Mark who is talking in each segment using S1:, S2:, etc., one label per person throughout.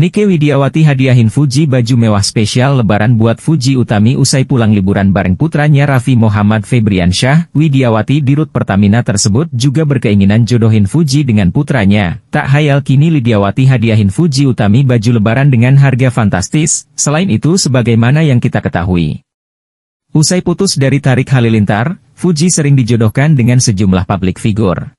S1: Nike Widiawati hadiahin Fuji baju mewah spesial lebaran buat Fuji Utami usai pulang liburan bareng putranya Raffi Muhammad Febriansyah, Widiawati di Rut Pertamina tersebut juga berkeinginan jodohin Fuji dengan putranya. Tak hayal kini Widiawati hadiahin Fuji Utami baju lebaran dengan harga fantastis, selain itu sebagaimana yang kita ketahui. Usai putus dari Tarik Halilintar, Fuji sering dijodohkan dengan sejumlah publik figur.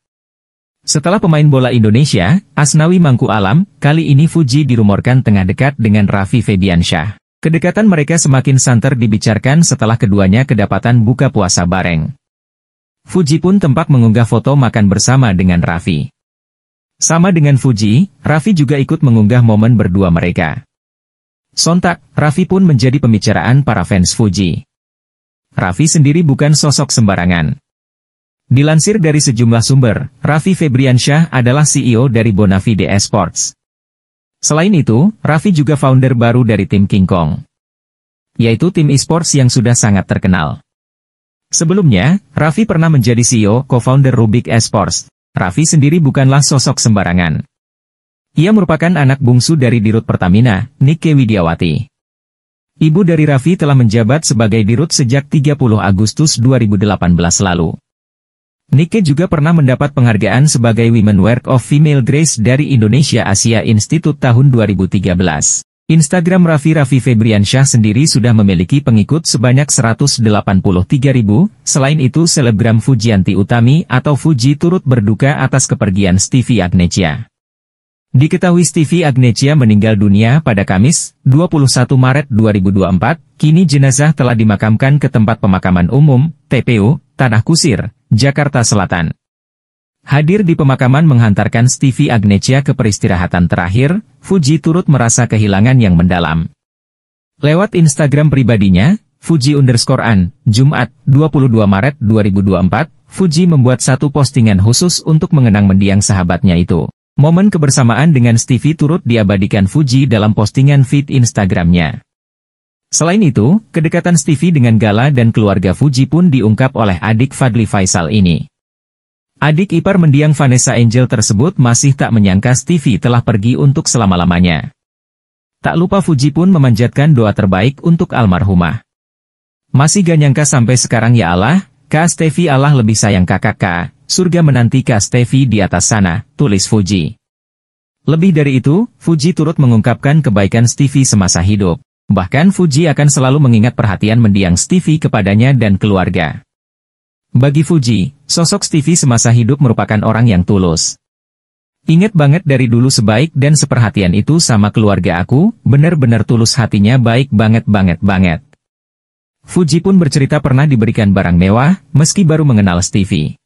S1: Setelah pemain bola Indonesia, Asnawi Mangku Alam, kali ini Fuji dirumorkan tengah dekat dengan Raffi Febiansyah. Kedekatan mereka semakin santer dibicarakan setelah keduanya kedapatan buka puasa bareng. Fuji pun tempat mengunggah foto makan bersama dengan Raffi. Sama dengan Fuji, Raffi juga ikut mengunggah momen berdua mereka. Sontak, Raffi pun menjadi pembicaraan para fans Fuji. Raffi sendiri bukan sosok sembarangan. Dilansir dari sejumlah sumber, Raffi Febriansyah adalah CEO dari Bonafide Esports. Selain itu, Raffi juga founder baru dari tim King Kong, yaitu tim esports yang sudah sangat terkenal. Sebelumnya, Raffi pernah menjadi CEO co-founder Rubik Esports. Raffi sendiri bukanlah sosok sembarangan. Ia merupakan anak bungsu dari Dirut Pertamina, Nike Widiawati. Ibu dari Raffi telah menjabat sebagai Dirut sejak 30 Agustus 2018 lalu. Nike juga pernah mendapat penghargaan sebagai Women Work of Female Grace dari Indonesia Asia Institute tahun 2013. Instagram Raffi Raffi Febriansyah sendiri sudah memiliki pengikut sebanyak 183 ribu, selain itu selebgram Fujianti Utami atau Fuji turut berduka atas kepergian Stevie Agnesia. Diketahui Stevie Agnesia meninggal dunia pada Kamis, 21 Maret 2024, kini jenazah telah dimakamkan ke tempat pemakaman umum, TPU, Tanah Kusir, Jakarta Selatan. Hadir di pemakaman menghantarkan Stevie Agnesia ke peristirahatan terakhir, Fuji turut merasa kehilangan yang mendalam. Lewat Instagram pribadinya, Fuji underscore an, Jumat, 22 Maret 2024, Fuji membuat satu postingan khusus untuk mengenang mendiang sahabatnya itu. Momen kebersamaan dengan Stevie turut diabadikan Fuji dalam postingan feed Instagramnya. Selain itu, kedekatan Stevie dengan Gala dan keluarga Fuji pun diungkap oleh adik Fadli Faisal ini. Adik ipar mendiang Vanessa Angel tersebut masih tak menyangka Stevie telah pergi untuk selama-lamanya. Tak lupa Fuji pun memanjatkan doa terbaik untuk almarhumah. Masih gak nyangka sampai sekarang ya Allah, Kak Stevie Allah lebih sayang kakak kak, surga menanti Kak Stevie di atas sana, tulis Fuji. Lebih dari itu, Fuji turut mengungkapkan kebaikan Stevie semasa hidup. Bahkan Fuji akan selalu mengingat perhatian mendiang Stevie kepadanya dan keluarga. Bagi Fuji, sosok Stevie semasa hidup merupakan orang yang tulus. Ingat banget dari dulu sebaik dan seperhatian itu sama keluarga aku, benar-benar tulus hatinya baik banget-banget-banget. Fuji pun bercerita pernah diberikan barang mewah, meski baru mengenal Stevie.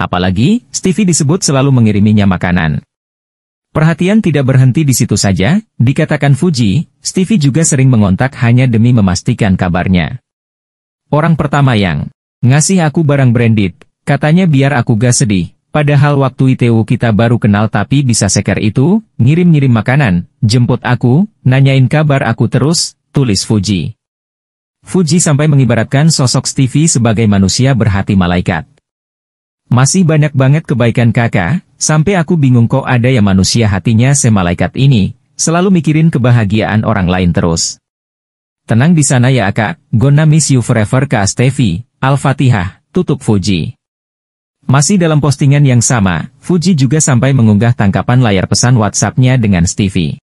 S1: Apalagi, Stevie disebut selalu mengiriminya makanan. Perhatian tidak berhenti di situ saja, dikatakan Fuji, Stevie juga sering mengontak hanya demi memastikan kabarnya. Orang pertama yang ngasih aku barang branded, katanya biar aku gak sedih, padahal waktu ITU kita baru kenal tapi bisa seker itu, ngirim-ngirim makanan, jemput aku, nanyain kabar aku terus, tulis Fuji. Fuji sampai mengibaratkan sosok Stevie sebagai manusia berhati malaikat. Masih banyak banget kebaikan kakak, Sampai aku bingung kok ada yang manusia hatinya semalaikat ini, selalu mikirin kebahagiaan orang lain terus. Tenang di sana ya kak, gonna miss you forever kak Stevie, Al-Fatihah, tutup Fuji. Masih dalam postingan yang sama, Fuji juga sampai mengunggah tangkapan layar pesan WhatsApp-nya dengan Stevie.